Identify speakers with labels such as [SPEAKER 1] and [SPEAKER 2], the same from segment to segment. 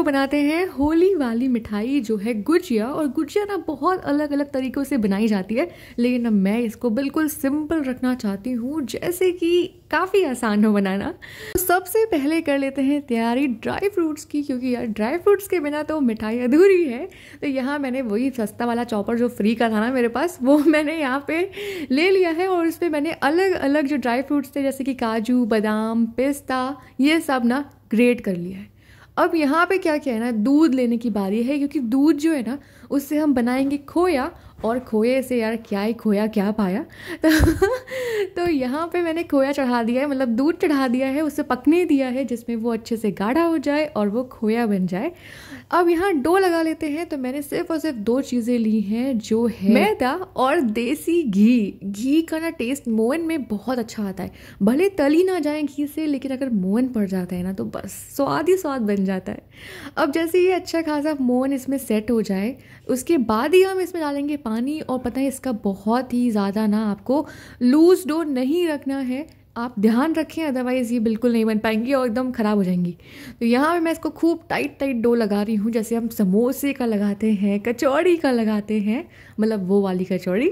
[SPEAKER 1] लोग बनाते हैं होली वाली मिठाई जो है गुजिया और गुजिया ना बहुत अलग अलग तरीक़ों से बनाई जाती है लेकिन अब मैं इसको बिल्कुल सिंपल रखना चाहती हूँ जैसे कि काफ़ी आसान हो बनाना तो सबसे पहले कर लेते हैं तैयारी ड्राई फ्रूट्स की क्योंकि यार ड्राई फ्रूट्स के बिना तो मिठाई अधूरी है तो यहाँ मैंने वही सस्ता वाला चॉपर जो फ्री का था ना मेरे पास वो मैंने यहाँ पे ले लिया है और उस पर मैंने अलग अलग जो ड्राई फ्रूट्स थे जैसे कि काजू बादाम पिस्ता ये सब ना ग्रेट कर लिया है अब यहाँ पे क्या कहना है दूध लेने की बारी है क्योंकि दूध जो है ना उससे हम बनाएंगे खोया और खोए से यार क्या ही खोया क्या पाया तो तो यहाँ पे मैंने खोया चढ़ा दिया है मतलब दूध चढ़ा दिया है उसे पकने दिया है जिसमें वो अच्छे से गाढ़ा हो जाए और वो खोया बन जाए अब यहाँ डो लगा लेते हैं तो मैंने सिर्फ और सिर्फ दो चीज़ें ली हैं जो है मैदा और देसी घी घी का ना टेस्ट मोहन में बहुत अच्छा आता है भले तली ना जाए घी से लेकिन अगर मोहन पड़ जाता है ना तो बस स्वाद ही स्वाद बन जाता है अब जैसे ये अच्छा खासा मोहन इसमें सेट हो जाए उसके बाद ही हम इसमें डालेंगे पानी और पता है इसका बहुत ही ज़्यादा ना आपको लूज डो नहीं रखना है आप ध्यान रखें अदरवाइज़ ये बिल्कुल नहीं बन पाएंगी और एकदम ख़राब हो जाएंगी तो यहाँ पे मैं इसको खूब टाइट टाइट डो लगा रही हूँ जैसे हम समोसे का लगाते हैं कचौड़ी का लगाते हैं मतलब वो वाली कचौड़ी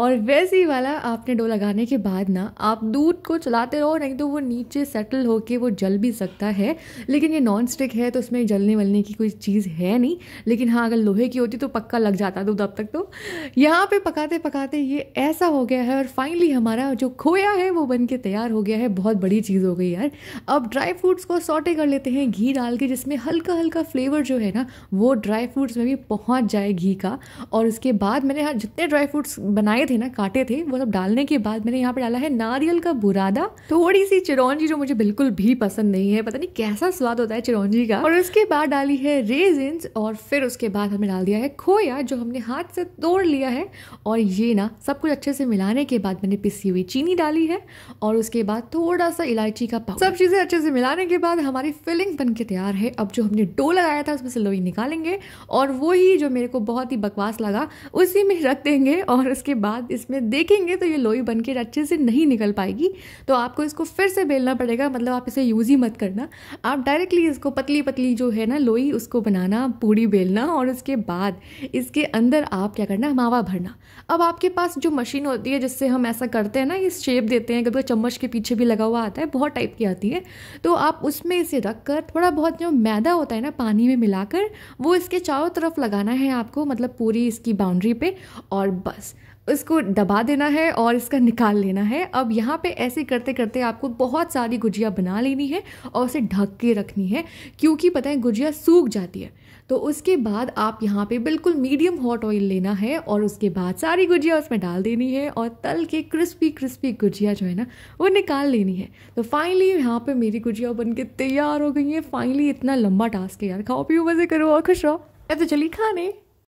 [SPEAKER 1] और वैसे ही वाला आपने डो लगाने के बाद ना आप दूध को चलाते रहो नहीं तो वो नीचे सेटल होके वो जल भी सकता है लेकिन ये नॉन स्टिक है तो उसमें जलने वलने की कोई चीज़ है नहीं लेकिन हाँ अगर लोहे की होती तो पक्का लग जाता दूध अब तक तो यहाँ पर पकाते पकाते ये ऐसा हो गया है और फाइनली हमारा जो खोया है वो बन के तैयार तैयार हो गया है बहुत बड़ी चीज़ हो गई यार अब ड्राई फ्रूट्स को सॉटे कर लेते हैं घी डाल के जिसमें हल्का हल्का फ्लेवर जो है ना वो ड्राई फ्रूट्स में भी पहुंच जाए घी का और उसके बाद मैंने यहाँ जितने ड्राई फ्रूट्स बनाए थे ना काटे थे वो सब डालने के बाद मैंने यहाँ पर डाला है नारियल का बुरादा थोड़ी सी चिरौंजी जो मुझे बिल्कुल भी पसंद नहीं है पता नहीं कैसा स्वाद होता है चिरौंजी का और उसके बाद डाली है रेजिन्स और फिर उसके बाद हमने डाल दिया है खोया जो हमने हाथ से तोड़ लिया है और ये ना सब कुछ अच्छे से मिलाने के बाद मैंने पिसी हुई चीनी डाली है और और उसके बाद थोड़ा सा इलायची का पाउडर सब चीज़ें अच्छे से मिलाने के बाद हमारी फिलिंग बन के तैयार है अब जो हमने डो लगाया था उसमें से लोई निकालेंगे और वही जो मेरे को बहुत ही बकवास लगा उसी में रख देंगे और उसके बाद इसमें देखेंगे तो ये लोई बन के अच्छे से नहीं निकल पाएगी तो आपको इसको फिर से बेलना पड़ेगा मतलब आप इसे यूज़ ही मत करना आप डायरेक्टली इसको पतली पतली जो है ना लोई उसको बनाना पूड़ी बेलना और उसके बाद इसके अंदर आप क्या करना मावा भरना अब आपके पास जो मशीन होती है जिससे हम ऐसा करते हैं ना ये शेप देते हैं कभी चम्मच चम्मच के पीछे भी लगा हुआ आता है बहुत टाइप की आती है तो आप उसमें इसे रख कर थोड़ा बहुत जो मैदा होता है ना पानी में मिलाकर वो इसके चारों तरफ लगाना है आपको मतलब पूरी इसकी बाउंड्री पे और बस इसको दबा देना है और इसका निकाल लेना है अब यहाँ पे ऐसे करते करते आपको बहुत सारी गुजिया बना लेनी है और उसे ढक के रखनी है क्योंकि पता है गुजिया सूख जाती है तो उसके बाद आप यहाँ पे बिल्कुल मीडियम हॉट ऑयल लेना है और उसके बाद सारी गुजिया उसमें डाल देनी है और तल के क्रिस्पी क्रिस्पी गुजिया जो है ना वो निकाल लेनी है तो फाइनली यहाँ पे मेरी गुजिया बन के तैयार हो गई है फाइनली इतना लंबा टास्क है यार खाओ पियो मज़े करो और खुश रहो तो चलिए खाने